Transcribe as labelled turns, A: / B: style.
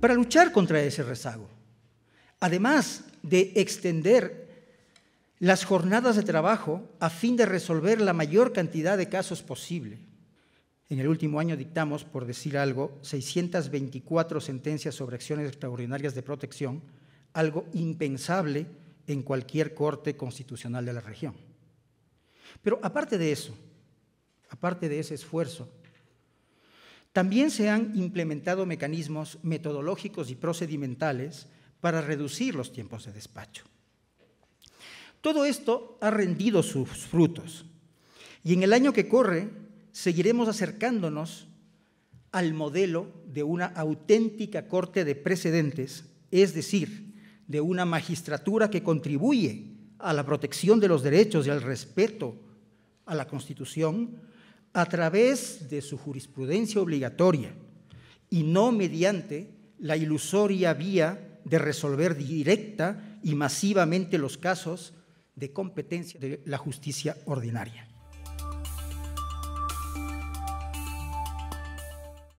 A: para luchar contra ese rezago. Además de extender las jornadas de trabajo a fin de resolver la mayor cantidad de casos posible. En el último año dictamos, por decir algo, 624 sentencias sobre acciones extraordinarias de protección, algo impensable en cualquier corte constitucional de la región. Pero aparte de eso, parte de ese esfuerzo. También se han implementado mecanismos metodológicos y procedimentales para reducir los tiempos de despacho. Todo esto ha rendido sus frutos y en el año que corre seguiremos acercándonos al modelo de una auténtica corte de precedentes, es decir, de una magistratura que contribuye a la protección de los derechos y al respeto a la Constitución, a través de su jurisprudencia obligatoria y no mediante la ilusoria vía de resolver directa y masivamente los casos de competencia de la justicia ordinaria.